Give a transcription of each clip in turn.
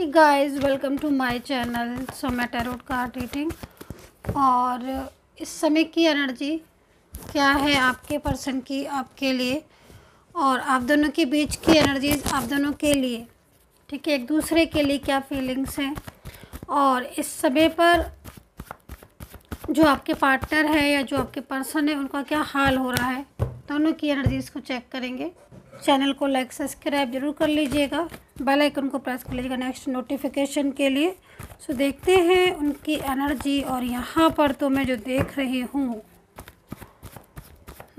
hey welcome to to channel channel so मैं tarot और इस समय की एनर्जी क्या है आपके पर्सन की आपके लिए और आप दोनों के बीच की एनर्जीज आप दोनों के लिए ठीक है एक दूसरे के लिए क्या फीलिंग्स हैं और इस समय पर जो आपके पार्टनर है या जो आपके पर्सन है उनका क्या हाल हो रहा है दोनों की एनर्जीज़ को चेक करेंगे चैनल को लाइक सब्सक्राइब जरूर कर लीजिएगा बेल आइकन को प्रेस कर लीजिएगा नेक्स्ट नोटिफिकेशन के लिए सो देखते हैं उनकी एनर्जी और यहाँ पर तो मैं जो देख रही हूँ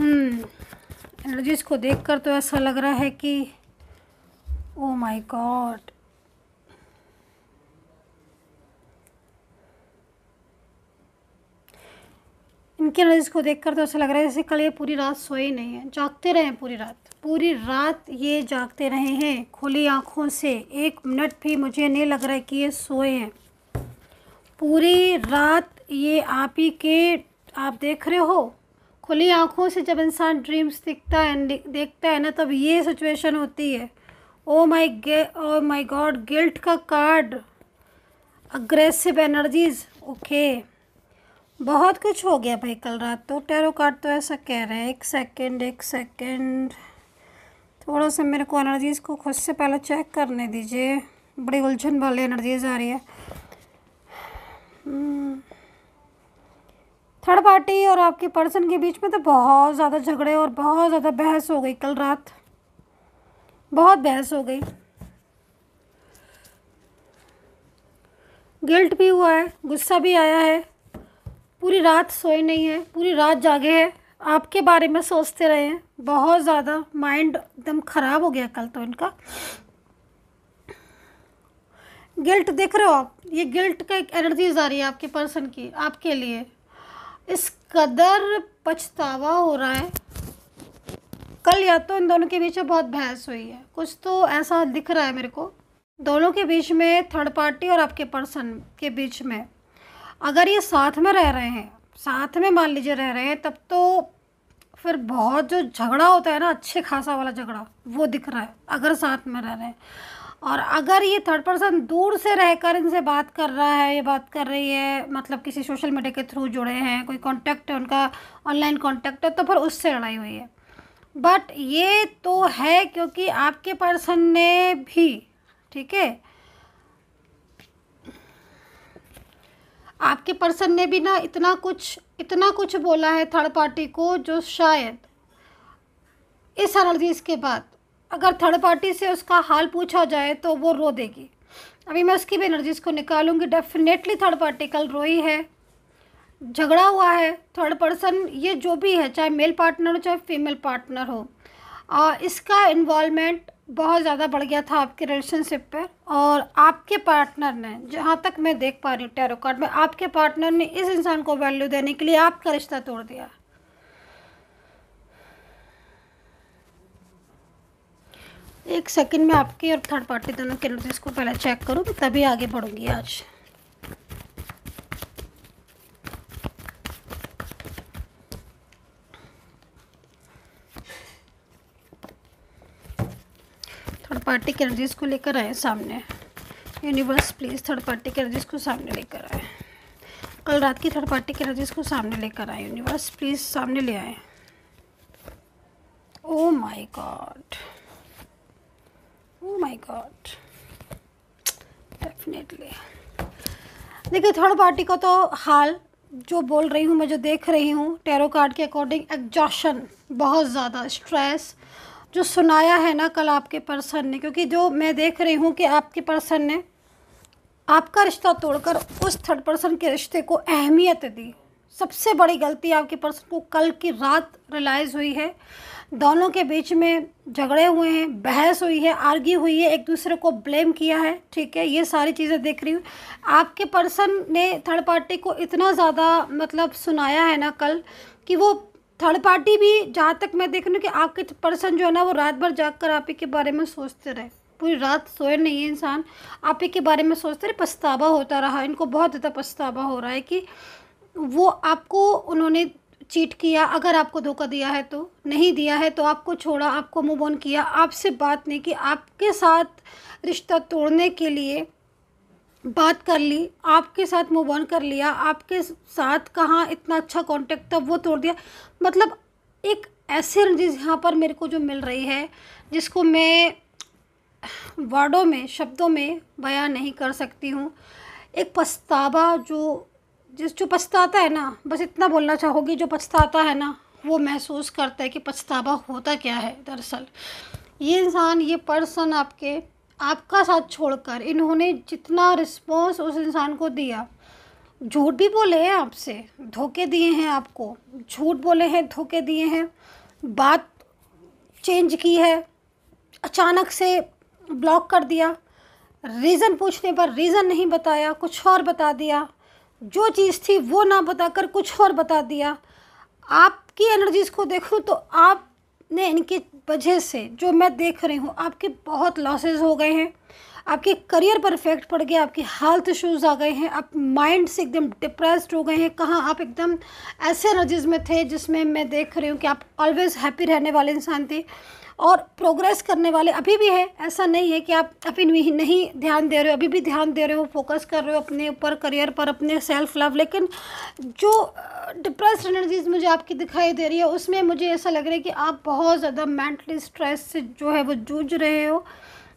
एनर्जीज हम्म, को देखकर तो ऐसा लग रहा है कि ओ माय गॉड इनकी एनर्जीज को देखकर तो ऐसा लग रहा है जैसे कल ये पूरी रात सोए नहीं है जागते रहे पूरी रात पूरी रात ये जागते रहे हैं खुली आँखों से एक मिनट भी मुझे नहीं लग रहा है कि ये सोए हैं पूरी रात ये आप ही के आप देख रहे हो खुली आँखों से जब इंसान ड्रीम्स दिखता है देखता है ना तब ये सिचुएशन होती है ओ माई गे ओ माई गॉड गिल्ट का कार्ड अग्रेसिव एनर्जीज ओके बहुत कुछ हो गया भाई कल रात तो टैरो कार्ड तो ऐसा कह रहे हैं एक सेकंड एक सेकंड थोड़ा सा मेरे को एनर्जीज़ को खुद से पहले चेक करने दीजिए बड़ी उलझन वाली एनर्जीज आ रही है थर्ड हम्म। पार्टी और आपके पर्सन के बीच में तो बहुत ज़्यादा झगड़े और बहुत ज़्यादा बहस हो गई कल रात बहुत बहस हो गई गिल्ट भी हुआ है गुस्सा भी आया है पूरी रात सोए नहीं है पूरी रात जागे है आपके बारे में सोचते रहे हैं बहुत ज़्यादा माइंड एकदम ख़राब हो गया कल तो इनका गिल्ट देख रहे हो आप ये गिल्ट का एक एनर्जीज आ रही है आपके पर्सन की आपके लिए इस कदर पछतावा हो रहा है कल या तो इन दोनों के बीच में बहुत बहस हुई है कुछ तो ऐसा दिख रहा है मेरे को दोनों के बीच में थर्ड पार्टी और आपके पर्सन के बीच में अगर ये साथ में रह रहे हैं साथ में मान लीजिए रह रहे हैं तब तो फिर बहुत जो झगड़ा होता है ना अच्छे खासा वाला झगड़ा वो दिख रहा है अगर साथ में रह रहे हैं और अगर ये थर्ड पर्सन दूर से रहकर इनसे बात कर रहा है ये बात कर रही है मतलब किसी सोशल मीडिया के थ्रू जुड़े हैं कोई कॉन्टैक्ट है उनका ऑनलाइन कॉन्टैक्ट है तो फिर उससे लड़ाई हुई है बट ये तो है क्योंकि आपके पर्सन ने भी ठीक है आपके पर्सन ने भी ना इतना कुछ इतना कुछ बोला है थर्ड पार्टी को जो शायद इस एनालिसिस के बाद अगर थर्ड पार्टी से उसका हाल पूछा जाए तो वो रो देगी अभी मैं उसकी भी एनर्जीज़ को निकालूंगी डेफिनेटली थर्ड पार्टी कल रोई है झगड़ा हुआ है थर्ड पर्सन ये जो भी है चाहे मेल पार्टनर हो चाहे फीमेल पार्टनर हो आ, इसका इन्वॉलमेंट बहुत ज़्यादा बढ़ गया था आपके रिलेशनशिप पर और आपके पार्टनर ने जहाँ तक मैं देख पा रही हूँ टैरो कार्ड में आपके पार्टनर ने इस इंसान को वैल्यू देने के लिए आपका रिश्ता तोड़ दिया एक सेकंड में आपकी और थर्ड पार्टी दोनों के नोटिस को पहले चेक करूँ तभी आगे बढ़ूँगी आज पार्टी के एनर्जीज को लेकर आए सामने यूनिवर्स प्लीज़ थर्ड पार्टी के एनर्जीज को सामने लेकर आए कल रात की थर्ड पार्टी के एनर्जीज को सामने लेकर आए यूनिवर्स प्लीज़ सामने ले आए oh my god oh my god definitely देखिए थर्ड पार्टी का तो हाल जो बोल रही हूँ मैं जो देख रही हूँ टेरो कार्ड के अकॉर्डिंग एग्जॉशन बहुत ज़्यादा स्ट्रेस जो सुनाया है ना कल आपके पर्सन ने क्योंकि जो मैं देख रही हूँ कि आपके पर्सन ने आपका रिश्ता तोड़कर उस थर्ड पर्सन के रिश्ते को अहमियत दी सबसे बड़ी गलती आपके पर्सन को कल की रात रिलाइज़ हुई है दोनों के बीच में झगड़े हुए हैं बहस हुई है आर्गी हुई है एक दूसरे को ब्लेम किया है ठीक है ये सारी चीज़ें देख रही हूँ आपके पर्सन ने थर्ड पार्टी को इतना ज़्यादा मतलब सुनाया है ना कल कि वो थर्ड पार्टी भी जहाँ तक मैं देख रही हूँ कि आपके पर्सन जो है ना वो रात भर जाग कर आप ही के बारे में सोचते रहे पूरी रात सोए नहीं है इंसान आप ही के बारे में सोचते रहे पछतावा होता रहा इनको बहुत ज़्यादा पछतावा हो रहा है कि वो आपको उन्होंने चीट किया अगर आपको धोखा दिया है तो नहीं दिया है तो आपको छोड़ा आपको मूव ऑन किया आपसे बात नहीं की आपके साथ रिश्ता तोड़ने के लिए बात कर ली आपके साथ मूव ऑन कर लिया आपके साथ कहाँ इतना अच्छा कांटेक्ट था वो तोड़ दिया मतलब एक ऐसी रंजिश यहाँ पर मेरे को जो मिल रही है जिसको मैं वर्डों में शब्दों में बयां नहीं कर सकती हूँ एक पछतावा जो जिस जो पछताता है ना बस इतना बोलना चाहोगी जो पछताता है ना वो महसूस करता है कि पछतावा होता क्या है दरअसल ये इंसान ये पर्सन आपके आपका साथ छोड़कर इन्होंने जितना रिस्पॉन्स उस इंसान को दिया झूठ भी बोले हैं आपसे धोखे दिए हैं आपको झूठ बोले हैं धोखे दिए हैं बात चेंज की है अचानक से ब्लॉक कर दिया रीज़न पूछने पर रीज़न नहीं बताया कुछ और बता दिया जो चीज़ थी वो ना बताकर कुछ और बता दिया आपकी एनर्जीज़ को देखूँ तो आपने इनके वजह से जो मैं देख रही हूँ आपके बहुत लॉसेज हो गए हैं आपके करियर पर इफेक्ट पड़ गया आपकी हेल्थ इश्यूज़ आ गए हैं आप माइंड से एकदम डिप्रेस्ड हो गए हैं कहाँ आप एकदम ऐसे रजिज में थे जिसमें मैं देख रही हूँ कि आप ऑलवेज़ हैप्पी रहने वाले इंसान थे और प्रोग्रेस करने वाले अभी भी है ऐसा नहीं है कि आप अभी नहीं, नहीं ध्यान दे रहे हो अभी भी ध्यान दे रहे हो फोकस कर रहे हो अपने ऊपर करियर पर अपने सेल्फ लव लेकिन जो डिप्रेस एनर्जीज मुझे आपकी दिखाई दे रही है उसमें मुझे ऐसा लग रहा है कि आप बहुत ज़्यादा मेंटली स्ट्रेस से जो है वो जूझ रहे हो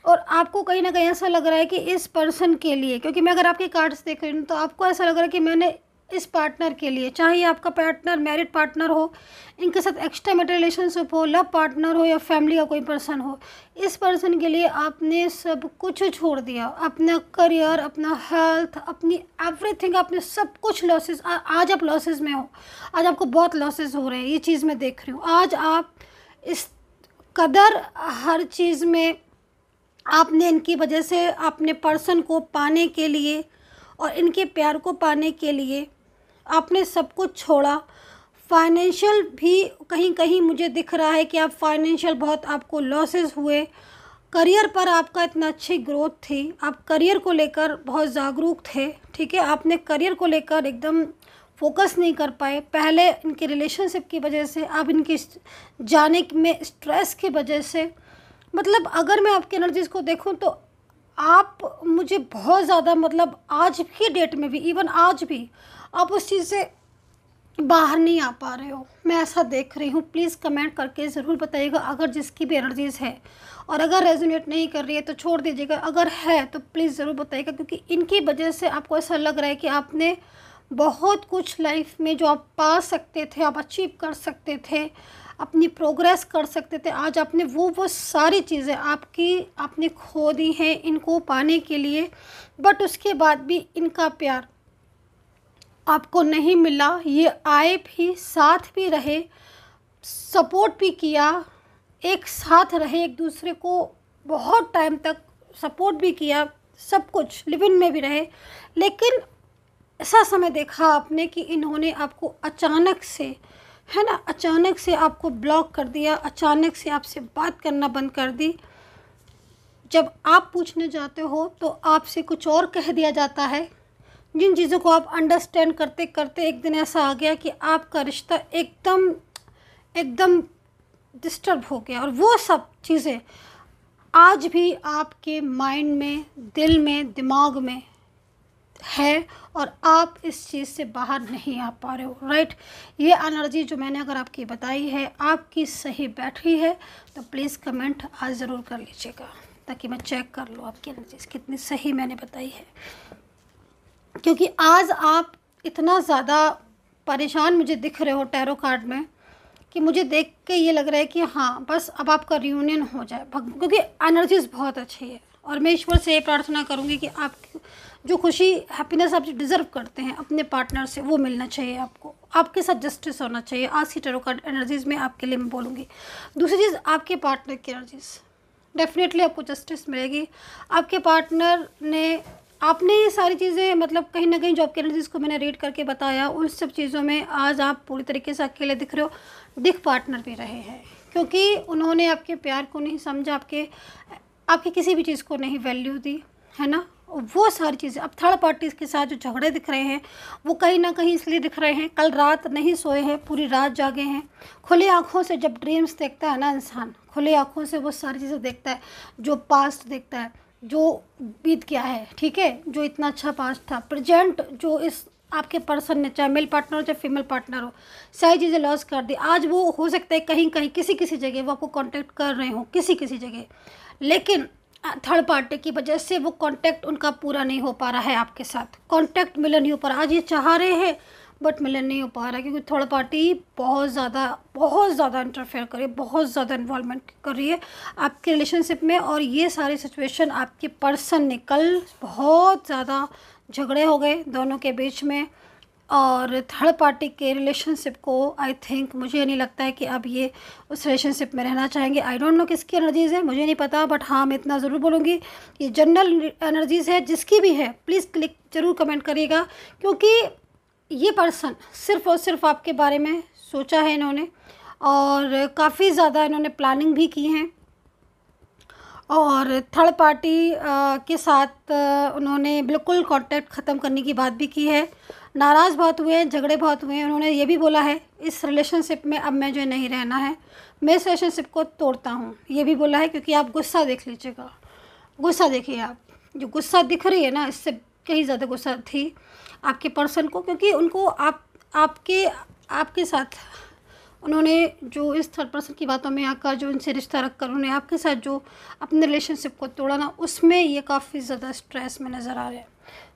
और आपको कहीं ना कहीं ऐसा लग रहा है कि इस पर्सन के लिए क्योंकि मैं अगर आपके कार्ड्स देख रही हूँ तो आपको ऐसा लग रहा है कि मैंने इस पार्टनर के लिए चाहे आपका पार्टनर मैरिड पार्टनर हो इनके साथ एक्स्ट्रा मेटर रिलेशनशिप हो लव पार्टनर हो या फैमिली का कोई पर्सन हो इस पर्सन के लिए आपने सब कुछ छोड़ दिया अपना करियर अपना हेल्थ अपनी एवरीथिंग आपने सब कुछ लॉसेस आज आप लॉसेस में हो आज आपको बहुत लॉसेस हो रहे हैं ये चीज़ मैं देख रही हूँ आज आप इस कदर हर चीज़ में आपने इनकी वजह से अपने पर्सन को पाने के लिए और इनके प्यार को पाने के लिए आपने सब कुछ छोड़ा फाइनेंशियल भी कहीं कहीं मुझे दिख रहा है कि आप फाइनेंशियल बहुत आपको लॉसेस हुए करियर पर आपका इतना अच्छी ग्रोथ थी आप करियर को लेकर बहुत जागरूक थे ठीक है आपने करियर को लेकर एकदम फोकस नहीं कर पाए पहले इनके रिलेशनशिप की वजह से आप इनके जाने में स्ट्रेस की वजह से मतलब अगर मैं आपकी एनर्जीज़ को देखूं तो आप मुझे बहुत ज़्यादा मतलब आज की डेट में भी इवन आज भी आप उस चीज़ से बाहर नहीं आ पा रहे हो मैं ऐसा देख रही हूँ प्लीज़ कमेंट करके ज़रूर बताइएगा अगर जिसकी भी एनर्जीज़ है और अगर रेजोनेट नहीं कर रही है तो छोड़ दीजिएगा अगर है तो प्लीज़ ज़रूर बताइएगा क्योंकि इनकी वजह से आपको ऐसा लग रहा है कि आपने बहुत कुछ लाइफ में जो आप पा सकते थे आप अचीव कर सकते थे अपनी प्रोग्रेस कर सकते थे आज आपने वो वो सारी चीज़ें आपकी आपने खो दी हैं इनको पाने के लिए बट उसके बाद भी इनका प्यार आपको नहीं मिला ये आए भी साथ भी रहे सपोर्ट भी किया एक साथ रहे एक दूसरे को बहुत टाइम तक सपोर्ट भी किया सब कुछ लिविन में भी रहे लेकिन ऐसा समय देखा आपने कि इन्होंने आपको अचानक से है ना अचानक से आपको ब्लॉक कर दिया अचानक से आपसे बात करना बंद कर दी जब आप पूछने जाते हो तो आपसे कुछ और कह दिया जाता है जिन चीज़ों को आप अंडरस्टैंड करते करते एक दिन ऐसा आ गया कि आपका रिश्ता एकदम एकदम डिस्टर्ब हो गया और वो सब चीज़ें आज भी आपके माइंड में दिल में दिमाग में है और आप इस चीज़ से बाहर नहीं आ पा रहे हो राइट ये एनर्जी जो मैंने अगर आपकी बताई है आपकी सही बैठी है तो प्लीज़ कमेंट आज ज़रूर कर लीजिएगा ताकि मैं चेक कर लूँ आपकी एनर्जी कितनी सही मैंने बताई है क्योंकि आज आप इतना ज़्यादा परेशान मुझे दिख रहे हो टैरो कार्ड में कि मुझे देख के ये लग रहा है कि हाँ बस अब आपका रियूनियन हो जाए क्योंकि एनर्जीज बहुत अच्छी है और मैं ईश्वर से ये प्रार्थना करूँगी कि आप जो खुशी हैप्पीनेस आप डिज़र्व करते हैं अपने पार्टनर से वो मिलना चाहिए आपको आपके साथ जस्टिस होना चाहिए आज की टेरो कार्ड एनर्जीज़ में आपके लिए मैं बोलूँगी दूसरी चीज़ आपके पार्टनर की एनर्जीज़ डेफिनेटली आपको जस्टिस मिलेगी आपके पार्टनर ने आपने ये सारी चीज़ें मतलब कहीं ना कहीं जो आपके एनर्जीज़ को मैंने रीड करके बताया उन सब चीज़ों में आज आप पूरी तरीके से अकेले दिख रहे हो दिख पार्टनर भी रहे हैं क्योंकि उन्होंने आपके प्यार को नहीं समझा आपके आपकी किसी भी चीज़ को नहीं वैल्यू दी है ना वो सारी चीज़ें अब थर्ड पार्टीज़ के साथ जो झगड़े दिख रहे हैं वो कहीं ना कहीं इसलिए दिख रहे हैं कल रात नहीं सोए हैं पूरी रात जागे हैं खुली आँखों से जब ड्रीम्स देखता है ना इंसान खुली आँखों से वो सारी चीज़ें देखता है जो पास्ट देखता है जो बीत गया है ठीक है जो इतना अच्छा पास्ट था प्रजेंट जो इस आपके पर्सन ने चाहे मेल पार्टनर हो चाहे फीमेल पार्टनर हो सारी चीज़ें लॉस कर दी आज वो हो सकता है कहीं कहीं किसी किसी जगह वो आपको कॉन्टेक्ट कर रहे हो किसी किसी जगह लेकिन थर्ड पार्टी की वजह से वो कांटेक्ट उनका पूरा नहीं हो पा रहा है आपके साथ कांटेक्ट मिलन नहीं हो पा रहा आज ये चाह रहे हैं बट मिलन नहीं हो पा रहा क्योंकि थर्ड पार्टी बहुत ज़्यादा बहुत ज़्यादा इंटरफेयर कर रही है बहुत ज़्यादा इन्वॉलमेंट कर रही है आपके रिलेशनशिप में और ये सारी सिचुएशन आपके पर्सन ने कल बहुत ज़्यादा झगड़े हो गए दोनों के बीच में और थर्ड पार्टी के रिलेशनशिप को आई थिंक मुझे नहीं लगता है कि अब ये उस रिलेशनशिप में रहना चाहेंगे आई डोंट नो किसकी एनर्जीज़ है मुझे नहीं पता बट हाँ मैं इतना ज़रूर बोलूँगी ये जनरल एनर्जीज़ है जिसकी भी है प्लीज़ क्लिक ज़रूर कमेंट करिएगा क्योंकि ये पर्सन सिर्फ़ और सिर्फ आपके बारे में सोचा है इन्होंने और काफ़ी ज़्यादा इन्होंने प्लानिंग भी की हैं और थर्ड पार्टी के साथ उन्होंने बिल्कुल कॉन्टैक्ट ख़त्म करने की बात भी की है नाराज़ बहुत हुए हैं झगड़े बहुत हुए हैं उन्होंने ये भी बोला है इस रिलेशनशिप में अब मैं जो नहीं रहना है मैं इस रिलेशनशिप को तोड़ता हूँ ये भी बोला है क्योंकि आप गुस्सा देख लीजिएगा गुस्सा देखिए आप जो गुस्सा दिख रही है ना इससे कहीं ज़्यादा गुस्सा थी आपके पर्सन को क्योंकि उनको आप आपके आपके साथ उन्होंने जो इस थर्ड पर्सन की बातों में आकर जो इनसे रिश्ता रखकर उन्हें उन्होंने आपके साथ जो अपने रिलेशनशिप को तोड़ा ना उसमें ये काफ़ी ज़्यादा स्ट्रेस में नज़र आ रहा है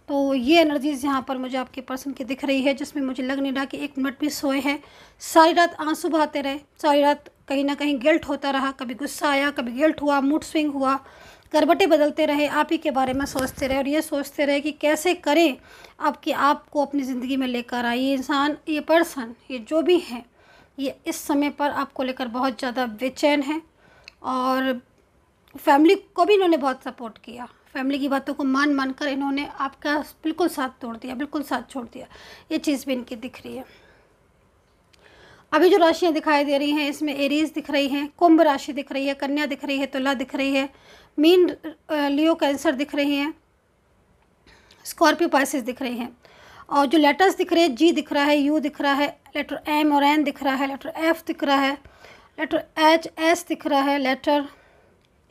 तो ये एनर्जीज़ यहाँ पर मुझे आपके पर्सन की दिख रही है जिसमें मुझे लग नहीं रहा कि एक मिनट भी सोए हैं सारी रात आंसू बहाते रहे सारी रात कहीं ना कहीं गिल्ट होता रहा कभी गुस्सा आया कभी गिल्ट हुआ मूड स्विंग हुआ करबटे बदलते रहे आप ही के बारे में सोचते रहे और ये सोचते रहे कि कैसे करें आपकी आपको अपनी ज़िंदगी में लेकर आए ये इंसान ये पर्सन ये जो भी हैं ये इस समय पर आपको लेकर बहुत ज़्यादा बेचैन है और फैमिली को भी इन्होंने बहुत सपोर्ट किया फैमिली की बातों को मान मान कर इन्होंने आपका बिल्कुल साथ तोड़ दिया बिल्कुल साथ छोड़ दिया ये चीज़ भी इनकी दिख रही है अभी जो राशियाँ दिखाई दे रही हैं इसमें एरीज दिख रही हैं कुंभ राशि दिख रही है कन्या दिख रही है तुला दिख रही है मीन लियो कैंसर दिख रही हैं स्कॉर्पियो पाइसिस दिख रही हैं और जो लेटर्स दिख रहे हैं जी दिख रहा है यू दिख रहा है लेटर एम और एन दिख रहा है लेटर एफ़ दिख रहा है लेटर एच एस दिख रहा है लेटर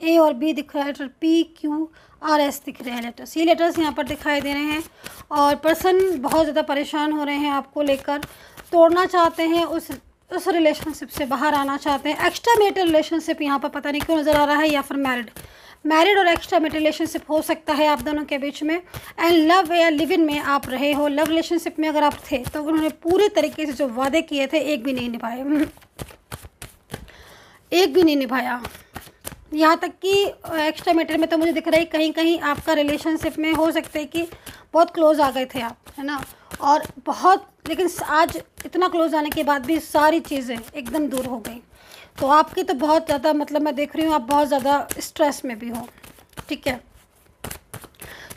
ए और बी दिख रहा है letter P Q R S दिख रहे हैं लेटर्स ये लेटर्स यहाँ पर दिखाई दे रहे हैं और पर्सन बहुत ज़्यादा परेशान हो रहे हैं आपको लेकर तोड़ना चाहते हैं उस उस रिलेशनशिप से बाहर आना चाहते हैं एक्स्ट्रा मेटर रिलेशनशिप यहाँ पर पता नहीं क्यों नज़र आ रहा है या फिर मैरिड मैरिड और एक्स्ट्रा में रिलेशनशिप हो सकता है आप दोनों के बीच में एंड लव या लिव इन में आप रहे हो लव रिलेशनशिप में अगर आप थे तो उन्होंने पूरे तरीके से जो वादे किए थे एक भी नहीं निभाए एक भी नहीं निभाया यहाँ तक कि एक्स्ट्रा मेटर में तो मुझे दिख रहा है कहीं कहीं आपका रिलेशनशिप में हो सकते कि बहुत क्लोज आ गए थे आप है ना और बहुत लेकिन आज इतना क्लोज आने के बाद भी सारी चीज़ें एकदम दूर हो गई तो आपकी तो बहुत ज़्यादा मतलब मैं देख रही हूँ आप बहुत ज़्यादा स्ट्रेस में भी हो ठीक है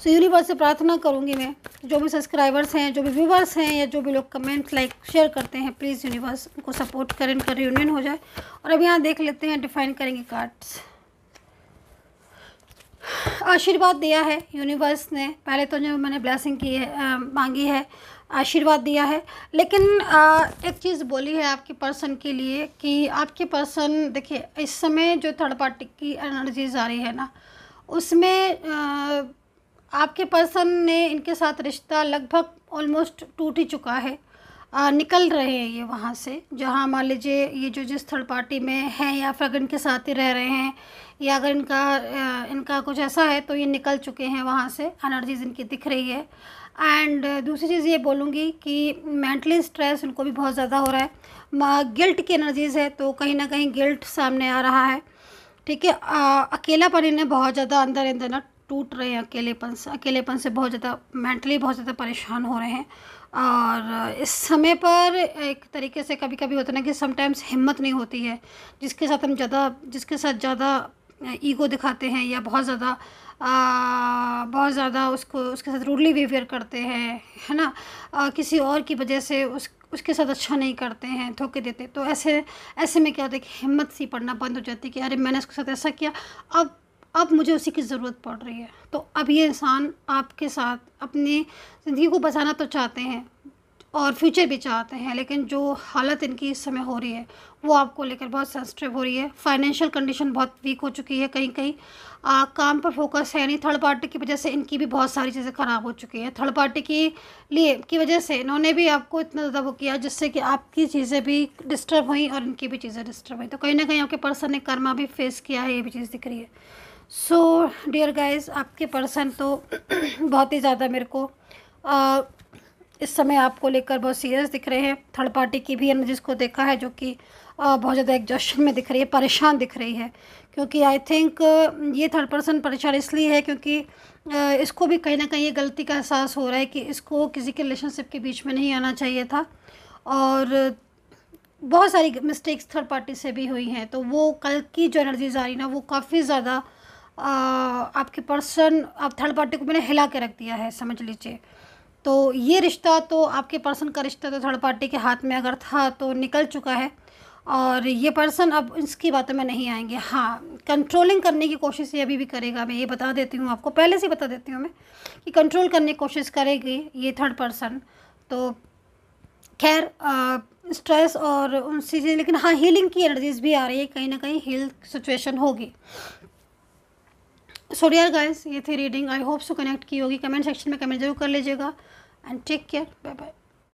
सो यूनिवर्स से प्रार्थना करूँगी मैं जो भी सब्सक्राइबर्स हैं जो भी व्यूवर्स हैं या जो भी लोग कमेंट लाइक शेयर करते हैं प्लीज़ यूनिवर्स उनको सपोर्ट करें उनका रियूनियन हो जाए और अब यहाँ देख लेते हैं डिफाइन करेंगे कार्ड्स आशीर्वाद दिया है यूनिवर्स ने पहले तो जो मैंने ब्लेसिंग की है आ, मांगी है आशीर्वाद दिया है लेकिन आ, एक चीज़ बोली है आपके पर्सन के लिए कि आपके पर्सन देखिए इस समय जो थर्ड पार्टी की एनर्जीज आ रही है ना उसमें आ, आपके पर्सन ने इनके साथ रिश्ता लगभग ऑलमोस्ट टूट ही चुका है आ, निकल रहे हैं ये वहाँ से जहाँ मान लीजिए ये जो जिस थर्ड पार्टी में हैं या फिर अगर इनके साथ ही रह रहे हैं या अगर इनका इनका कुछ ऐसा है तो ये निकल चुके हैं वहाँ से एनर्जीज इनकी दिख रही है एंड uh, दूसरी चीज़ ये बोलूँगी कि मेंटली स्ट्रेस उनको भी बहुत ज़्यादा हो रहा है गिल्ट की एनर्जीज़ है तो कहीं ना कहीं गिल्ट सामने आ रहा है ठीक है अकेलापन इन्हें बहुत ज़्यादा अंदर अंदर ना टूट रहे हैं अकेलेपन से अकेलेपन से बहुत ज़्यादा मेंटली बहुत ज़्यादा परेशान हो रहे हैं और इस समय पर एक तरीके से कभी कभी होता है ना कि समटाइम्स हिम्मत नहीं होती है जिसके साथ हम ज़्यादा जिसके साथ ज़्यादा ईगो दिखाते हैं या बहुत ज़्यादा बहुत ज़्यादा उसको उसके साथ रूडली बिहेवियर करते हैं है ना आ, किसी और की वजह से उस उसके साथ अच्छा नहीं करते हैं धोखे देते तो ऐसे ऐसे में क्या होता है कि हिम्मत सी पड़ना बंद हो जाती है कि अरे मैंने उसके साथ ऐसा किया अब अब मुझे उसी की ज़रूरत पड़ रही है तो अब ये इंसान आपके साथ अपनी ज़िंदगी को बचाना तो चाहते हैं और फ्यूचर भी चाहते हैं लेकिन जो हालत इनकी इस समय हो रही है वो आपको लेकर बहुत सेंसिटिव हो रही है फाइनेंशियल कंडीशन बहुत वीक हो चुकी है कहीं कहीं आ, काम पर फोकस है यानी थर्ड पार्टी की वजह से इनकी भी बहुत सारी चीज़ें ख़राब हो चुकी हैं थर्ड पार्टी की लिए की वजह से इन्होंने भी आपको इतना ज़्यादा वो किया जिससे कि आपकी चीज़ें भी डिस्टर्ब हुई और इनकी भी चीज़ें डिस्टर्ब हुई तो कहीं ना कहीं आपके पर्सन ने कर्मा भी फेस किया है ये भी चीज़ दिख रही है सो डियर गाइज आपके पर्सन तो बहुत ही ज़्यादा मेरे को इस समय आपको लेकर बहुत सीरियस दिख रहे हैं थर्ड पार्टी की भी एनर्जीज को देखा है जो कि बहुत ज़्यादा एग्जॉशन में दिख रही है परेशान दिख रही है क्योंकि आई थिंक ये थर्ड पर्सन परेशान इसलिए है क्योंकि इसको भी कहीं ना कहीं ये गलती का एहसास हो रहा है कि इसको किसी के रिलेशनशिप के बीच में नहीं आना चाहिए था और बहुत सारी मिस्टेक्स थर्ड पार्टी से भी हुई हैं तो वो कल की जो एनर्जीज आ रही ना वो काफ़ी ज़्यादा आपके पर्सन आप थर्ड पार्टी को मैंने हिला के रख दिया है समझ लीजिए तो ये रिश्ता तो आपके पर्सन का रिश्ता तो थर्ड पार्टी के हाथ में अगर था तो निकल चुका है और ये पर्सन अब इसकी बातों में नहीं आएंगे हाँ कंट्रोलिंग करने की कोशिश ये अभी भी करेगा मैं ये बता देती हूँ आपको पहले से बता देती हूँ मैं कि कंट्रोल करने की कोशिश करेगी ये थर्ड पर्सन तो खैर स्ट्रेस और उन चीज़ें लेकिन हाँ हीलिंग की एनर्जीज़ भी आ रही है कहीं ना कहीं हील सिचुएशन होगी सॉरी यार गाइस ये थी reading I hope so connect की होगी कमेंट सेक्शन में कमेंट जरूर कर लीजिएगा and take care bye bye